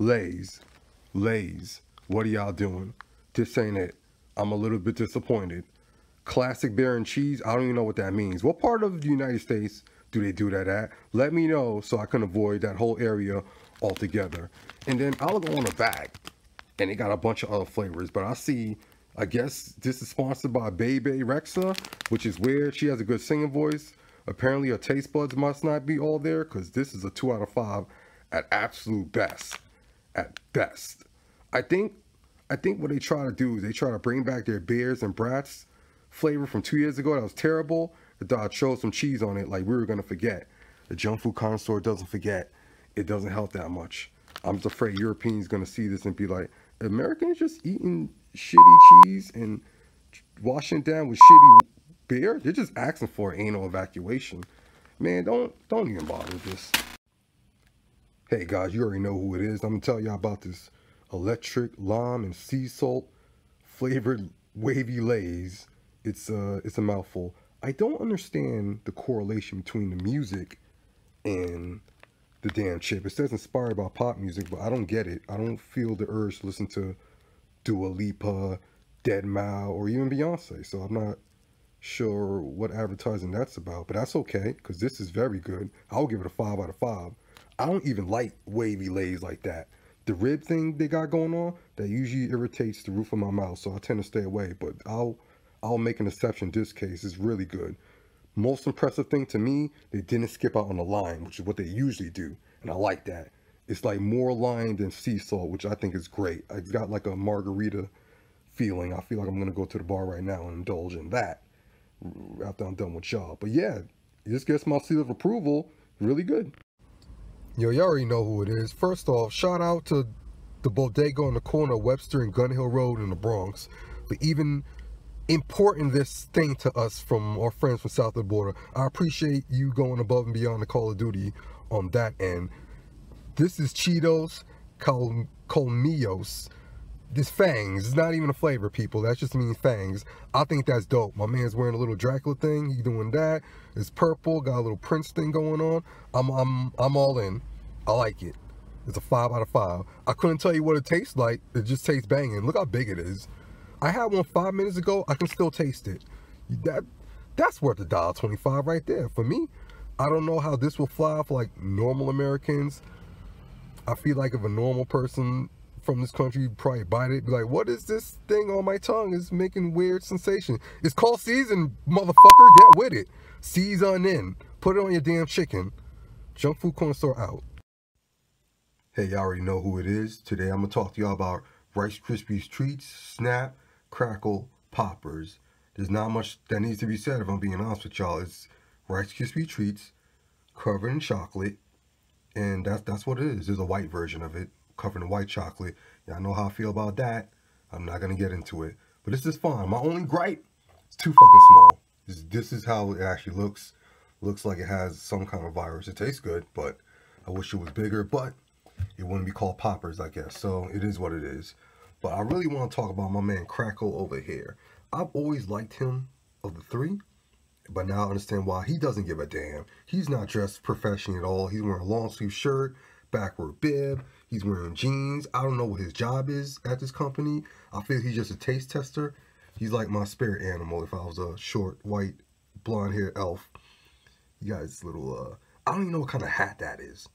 Lays, Lays, what are y'all doing? This ain't it. I'm a little bit disappointed. Classic beer and cheese, I don't even know what that means. What part of the United States do they do that at? Let me know so I can avoid that whole area altogether. And then I'll go on the back and they got a bunch of other flavors, but I see I guess this is sponsored by Bebe Rexa, which is weird. She has a good singing voice. Apparently her taste buds must not be all there because this is a 2 out of 5 at absolute best at best. I think I think what they try to do is they try to bring back their beers and brats flavor from two years ago that was terrible. The dog showed some cheese on it like we were gonna forget. The junk food connoisseur doesn't forget. It doesn't help that much. I'm just afraid Europeans gonna see this and be like, Americans just eating shitty cheese and washing down with shitty beer. They're just asking for anal evacuation. Man, don't don't even bother with this. Hey guys, you already know who it is. I'm gonna tell y'all about this electric lime and sea salt flavored wavy lays. It's uh it's a mouthful. I don't understand the correlation between the music and the damn chip. It says inspired by pop music, but I don't get it. I don't feel the urge to listen to Dua Lipa, Dead Mao, or even Beyonce. So I'm not sure what advertising that's about, but that's okay because this is very good. I'll give it a 5 out of 5. I don't even like wavy lays like that. The rib thing they got going on, that usually irritates the roof of my mouth, so I tend to stay away. But I'll I'll make an exception. This case is really good. Most impressive thing to me, they didn't skip out on the line, which is what they usually do, and I like that. It's like more line than sea salt, which I think is great. It's got like a margarita feeling. I feel like I'm gonna go to the bar right now and indulge in that after I'm done with y'all. But yeah, this gets my seal of approval. Really good. Yo, you all already know who it is. First off, shout out to the bodega on the corner of Webster and Gun Hill Road in the Bronx for even importing this thing to us from our friends from south of the border. I appreciate you going above and beyond the Call of Duty on that end. This is Cheetos Col Colmillos this fangs. It's not even a flavor, people. That just means fangs. I think that's dope. My man's wearing a little Dracula thing. He's doing that. It's purple. Got a little Prince thing going on. I'm I'm I'm all in. I like it. It's a five out of five. I couldn't tell you what it tastes like. It just tastes banging. Look how big it is. I had one five minutes ago. I can still taste it. That that's worth a dollar twenty-five right there for me. I don't know how this will fly for like normal Americans. I feel like if a normal person from this country, you probably bite it. Be like, what is this thing on my tongue? It's making weird sensation. It's called season, motherfucker. Get with it. Season in. Put it on your damn chicken. Junk food corner store out. Hey, y'all already know who it is. Today I'm gonna talk to y'all about Rice Krispies treats, snap, crackle, poppers. There's not much that needs to be said if I'm being honest with y'all. It's Rice Krispies treats covered in chocolate, and that's that's what it is. There's a white version of it covered in white chocolate. Y'all know how I feel about that. I'm not going to get into it. But this is fine. My only gripe is too fucking small. This, this is how it actually looks. Looks like it has some kind of virus. It tastes good, but I wish it was bigger. But it wouldn't be called poppers, I guess. So it is what it is. But I really want to talk about my man Crackle over here. I've always liked him of the three. But now I understand why he doesn't give a damn. He's not dressed professionally at all. He's wearing a long sleeve shirt, backward bib. He's wearing jeans. I don't know what his job is at this company. I feel he's just a taste tester. He's like my spirit animal if I was a short, white, blonde hair elf. You got his little, uh, I don't even know what kind of hat that is.